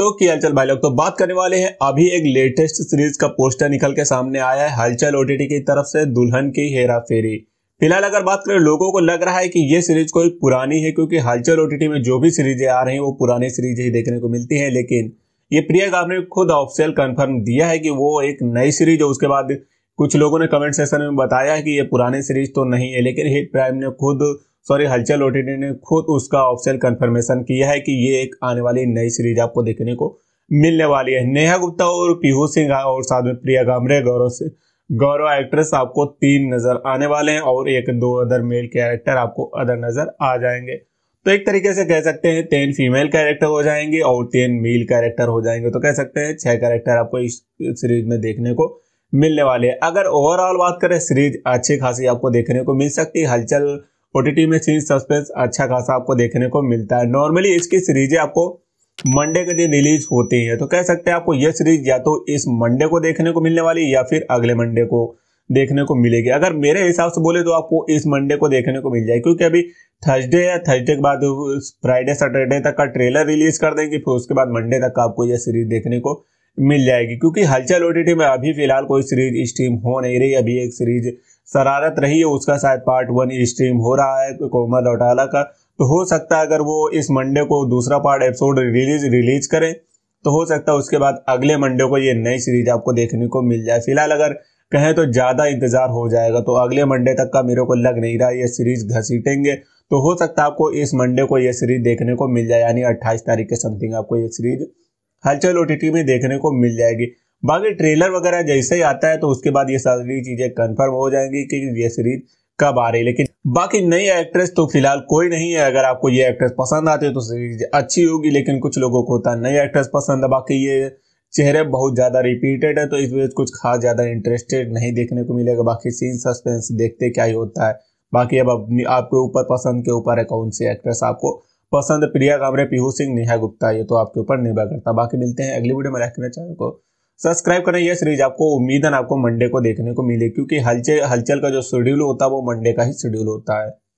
तो क्या हलचल भाई लोग तो बात करने वाले हैं अभी एक लेटेस्ट सीरीज का पोस्टर निकल के सामने आया है हलचल ओटीटी की तरफ से दुल्हन की हेरा फेरी फिलहाल अगर बात करें लोगों को लग रहा है कि ये सीरीज कोई पुरानी है क्योंकि हलचल ओटीटी में जो भी सीरीजें आ रही हैं वो पुरानी सीरीज ही देखने को मिलती है लेकिन ये प्रिया गांव ने खुद ऑफिशियल कन्फर्म दिया है कि वो एक नई सीरीज है उसके बाद कुछ लोगों ने कमेंट सेशन में बताया है कि ये पुरानी सीरीज तो नहीं है लेकिन हिट प्राइम ने खुद सॉरी हलचल ओटीटी ने खुद उसका ऑफिशियल कन्फर्मेशन किया है कि ये एक आने वाली नई सीरीज आपको देखने को मिलने वाली है नेहा गुप्ता और पीहू सिंह और साथ में प्रिया गामरे गौरव से गौरव एक्ट्रेस आपको तीन नजर आने वाले हैं और एक दो अदर मेल कैरेक्टर आपको अदर नजर आ जाएंगे तो एक तरीके से कह सकते हैं तीन फीमेल कैरेक्टर हो जाएंगे और तीन मेल कैरेक्टर हो जाएंगे तो कह सकते हैं छह कैरेक्टर आपको इस सीरीज में देखने को मिलने वाले हैं अगर ओवरऑल बात करें सीरीज अच्छी खासी आपको देखने को मिल सकती है हलचल ओ में सीन सस्पेंस अच्छा खासा आपको देखने को मिलता है नॉर्मली इसकी सीरीजें आपको मंडे के दिन रिलीज होती है तो कह सकते हैं आपको यह सीरीज या तो इस मंडे को देखने को मिलने वाली या फिर अगले मंडे को देखने को मिलेगी अगर मेरे हिसाब से बोले तो आपको इस मंडे को देखने को मिल जाएगी क्योंकि अभी थर्सडे या थर्सडे के बाद फ्राइडे सैटरडे तक का ट्रेलर रिलीज कर देंगे फिर उसके बाद मंडे तक आपको यह सीरीज देखने को मिल जाएगी क्योंकि हलचल ओ में अभी फिलहाल कोई सीरीज स्ट्रीम हो नहीं रही अभी एक सीरीज शरारत रही है उसका शायद पार्ट वन स्ट्रीम हो रहा है कोमल रौटाला का तो हो सकता है अगर वो इस मंडे को दूसरा पार्ट एपिसोड रिलीज रिलीज करें तो हो सकता है उसके बाद अगले मंडे को ये नई सीरीज आपको देखने को मिल जाए फिलहाल अगर कहें तो ज़्यादा इंतज़ार हो जाएगा तो अगले मंडे तक का मेरे को लग नहीं रहा ये सीरीज घसीटेंगे तो हो सकता है आपको इस मंडे को ये सीरीज देखने को मिल जाए यानी अट्ठाईस तारीख के समथिंग आपको ये सीरीज हलचल ओ में देखने को मिल जाएगी बाकी ट्रेलर वगैरह जैसे ही आता है तो उसके बाद ये सारी चीजें कंफर्म हो जाएंगी कि ये सीरीज कब आ रही है लेकिन बाकी नई एक्ट्रेस तो फिलहाल कोई नहीं है अगर आपको ये एक्ट्रेस पसंद आती है तो सीरीज अच्छी होगी लेकिन कुछ लोगों को होता है नई एक्ट्रेस पसंद है बाकी ये चेहरे बहुत ज़्यादा रिपीटेड है तो इस वजह से कुछ खास ज़्यादा इंटरेस्टेड नहीं देखने को मिलेगा बाकी सीन सस्पेंस देखते क्या ही होता है बाकी अब अपनी आपके ऊपर पसंद के ऊपर है कौन सी एक्ट्रेस आपको पसंद प्रिया कामरे पीहू सिंह नेहा गुप्ता ये तो आपके ऊपर निर्भर करता बाकी मिलते हैं अगली वीडियो में रखना चैनल सब्सक्राइब करें यह सीरीज आपको उम्मीदन आपको मंडे को देखने को मिले क्योंकि हलचल हलचल का जो शेड्यूल होता है वो मंडे का ही शेड्यूल होता है